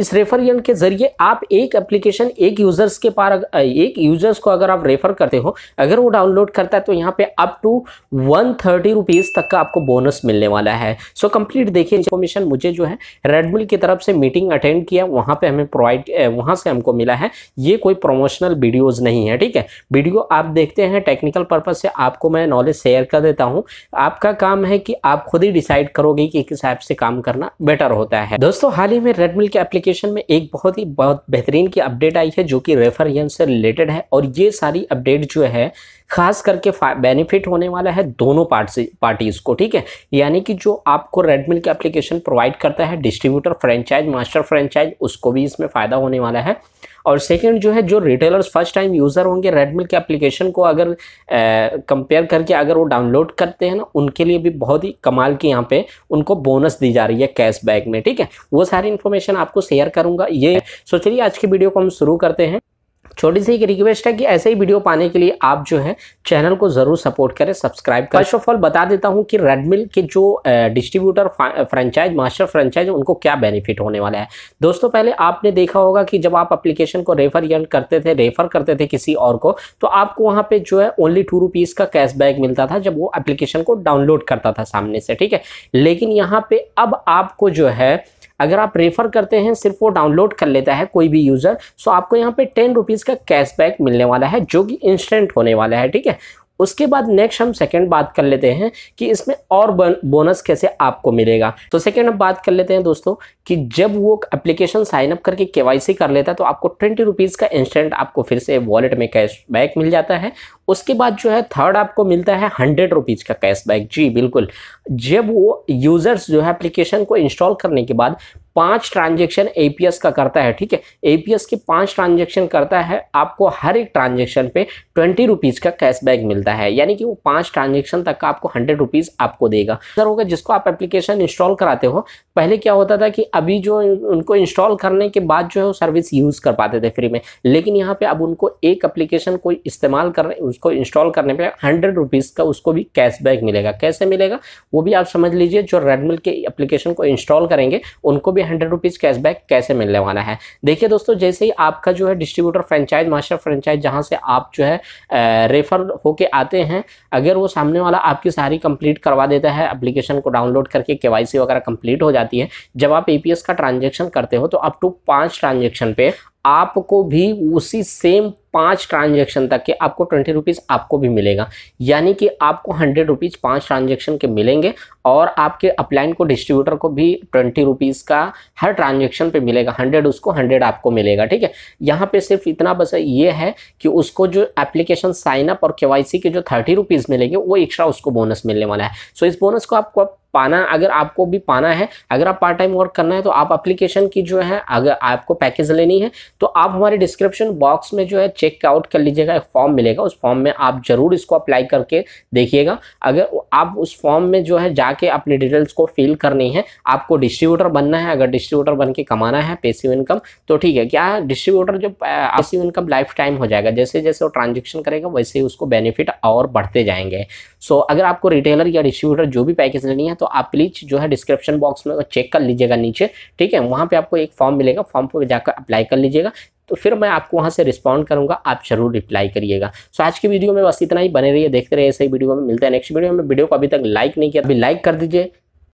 इस refer young के जरिए आप एक एप्लीकेशन एक यूजर्स के पार एक यूजर्स को अगर आप रेफर करते हो अगर वो डाउनलोड करता है तो यहाँ पे up to one thirty rupees तक का आपको बोनस मिलने वाला है सो कंप्लीट देखिए इन्फॉर्मेशन मुझे जो है रेडमिल की तरफ से मीटिंग अटेंड किया वहाँ पे हमें प्रोवाइड वहाँ से हमको मिला है ये कोई प्रमोशनल वीडियोज़ नहीं है ठीक है वीडियो आप देखते हैं टेक्निकल पर्पज़ से आपको मैं नॉलेज शेयर कर देता हूँ आपका काम है कि आप खुद ही डिसाइड करोगे कि किस ऐप से काम करना बेटर होता है दोस्तों हाल ही में रेडमिल के एप्लीकेशन एप्लीकेशन में एक बहुत ही बहुत बेहतरीन की अपडेट आई है जो कि रेफर से रिलेटेड है और ये सारी अपडेट जो है खास करके बेनिफिट होने वाला है दोनों पार्ट से पार्टीज़ को ठीक है यानी कि जो आपको रेडमिल की एप्लीकेशन प्रोवाइड करता है डिस्ट्रीब्यूटर फ्रेंचाइज मास्टर फ्रेंचाइज उसको भी इसमें फ़ायदा होने वाला है और सेकंड जो है जो रिटेलर्स फर्स्ट टाइम यूज़र होंगे रेडमिल के एप्लीकेशन को अगर कंपेयर करके अगर वो डाउनलोड करते हैं ना उनके लिए भी बहुत ही कमाल की यहाँ पे उनको बोनस दी जा रही है कैशबैक में ठीक है वो सारी इन्फॉर्मेशन आपको शेयर करूँगा ये सोच आज की वीडियो को हम शुरू करते हैं छोटी सी एक रिक्वेस्ट है कि ऐसे ही वीडियो पाने के लिए आप जो है चैनल को ज़रूर सपोर्ट करें सब्सक्राइब करें फर्स्ट ऑफ ऑल बता देता हूँ कि रेडमिल के जो डिस्ट्रीब्यूटर फ्रेंचाइज मास्टर फ्रेंचाइज उनको क्या बेनिफिट होने वाला है दोस्तों पहले आपने देखा होगा कि जब आप अप्लीकेशन को रेफर करते थे रेफर करते थे किसी और को तो आपको वहाँ पर जो है ओनली टू रुपीज़ का कैशबैक मिलता था जब वो एप्लीकेशन को डाउनलोड करता था सामने से ठीक है लेकिन यहाँ पे अब आपको जो है अगर आप रेफ़र करते हैं सिर्फ वो डाउनलोड कर लेता है कोई भी यूज़र सो आपको यहाँ पे टेन रुपीज़ का कैशबैक मिलने वाला है जो कि इंस्टेंट होने वाला है ठीक है उसके बाद नेक्स्ट हम सेकंड बात कर लेते हैं कि इसमें और बोनस कैसे आपको मिलेगा तो सेकंड हम बात कर लेते हैं दोस्तों कि जब वो एप्लीकेशन साइन अप करके केवाईसी कर लेता है तो आपको ट्वेंटी रुपीज़ का इंस्टेंट आपको फिर से वॉलेट में कैशबैक मिल जाता है उसके बाद जो है थर्ड आपको मिलता है हंड्रेड रुपीज़ का कैशबैक जी बिल्कुल जब वो यूज़र्स जो है एप्लीकेशन को इंस्टॉल करने के बाद पांच ट्रांजेक्शन एपीएस का करता है ठीक है एपीएस के पांच ट्रांजेक्शन करता है आपको हर एक ट्रांजेक्शन पे ट्वेंटी रुपीज़ का कैशबैक मिलता है यानी कि वो पांच ट्रांजेक्शन तक का आपको हंड्रेड रुपीज़ आपको देगा सर होगा जिसको आप एप्लीकेशन इंस्टॉल कराते हो पहले क्या होता था कि अभी जो उनको इंस्टॉल करने के बाद जो है वो सर्विस यूज़ कर पाते थे फ्री में लेकिन यहाँ पर अब उनको एक अप्लीकेशन कोई इस्तेमाल कर उसको इंस्टॉल करने पे हंड्रेड रुपीज़ का उसको भी कैशबैक मिलेगा कैसे मिलेगा वो भी आप समझ लीजिए जो रेडमिल के एप्लीकेशन को इंस्टॉल करेंगे उनको भी हंड्रेड रुपीज़ कैशबैक कैसे मिलने वाला है देखिए दोस्तों जैसे ही आपका जो है डिस्ट्रीब्यूटर फ्रेंचाइज मास्टर फ्रेंचाइज जहाँ से आप जो है रेफर होके आते हैं अगर वो सामने वाला आपकी सारी कंप्लीट करवा देता है अप्लीकेशन को डाउनलोड करके के वगैरह कंप्लीट हो जाती है जब आप ए का ट्रांजेक्शन करते हो तो अप टू पाँच ट्रांजेक्शन पे आपको भी उसी सेम पांच ट्रांजेक्शन तक के आपको ट्वेंटी रुपीज़ आपको भी मिलेगा यानी कि आपको हंड्रेड रुपीज़ पाँच ट्रांजेक्शन के मिलेंगे और आपके अपलाइन को डिस्ट्रीब्यूटर को भी ट्वेंटी रुपीज़ का हर ट्रांजेक्शन पे मिलेगा हंड्रेड उसको हंड्रेड आपको मिलेगा ठीक है यहाँ पे सिर्फ इतना बस ये है कि उसको जो एप्लीकेशन साइनअप और के के जो थर्टी रुपीज़ मिलेंगे वो एक्स्ट्रा उसको बोनस मिलने वाला है सो इस बोनस को आपको पाना अगर आपको भी पाना है अगर आप पार्ट टाइम वर्क करना है तो आप एप्लीकेशन की जो है अगर आपको पैकेज लेनी है तो आप हमारे डिस्क्रिप्शन बॉक्स में जो है चेकआउट कर लीजिएगा एक फॉर्म मिलेगा उस फॉर्म में आप जरूर इसको अप्लाई करके देखिएगा अगर आप उस फॉर्म में जो है जाके अपने डिटेल्स को फिल करनी है आपको डिस्ट्रीब्यूटर बनना है अगर डिस्ट्रीब्यूटर बन के कमाना है पेसिव इनकम तो ठीक है क्या डिस्ट्रीब्यूटर जो पेसिव इनकम लाइफ टाइम हो जाएगा जैसे जैसे वो ट्रांजेक्शन करेगा वैसे ही उसको बेनिफिट और बढ़ते जाएंगे सो so, अगर आपको रिटेलर या डिस्ट्रीब्यूटर जो भी पैकेज लेनी है तो आप प्लीज़ जो है डिस्क्रिप्शन बॉक्स में चेक कर लीजिएगा नीचे ठीक है वहाँ पर आपको एक फॉर्म मिलेगा फॉर्म पर जाकर अप्लाई कर लीजिएगा तो फिर मैं आपको वहाँ से रिस्पॉन्ड करूँगा आप जरूर रिप्लाई करिएगा सो आज की वीडियो में बस इतना ही बने रहिए देखते रहिए सही वीडियो में मिलता है नेक्स्ट वीडियो में वीडियो को अभी तक लाइक नहीं किया अभी लाइक कर दीजिए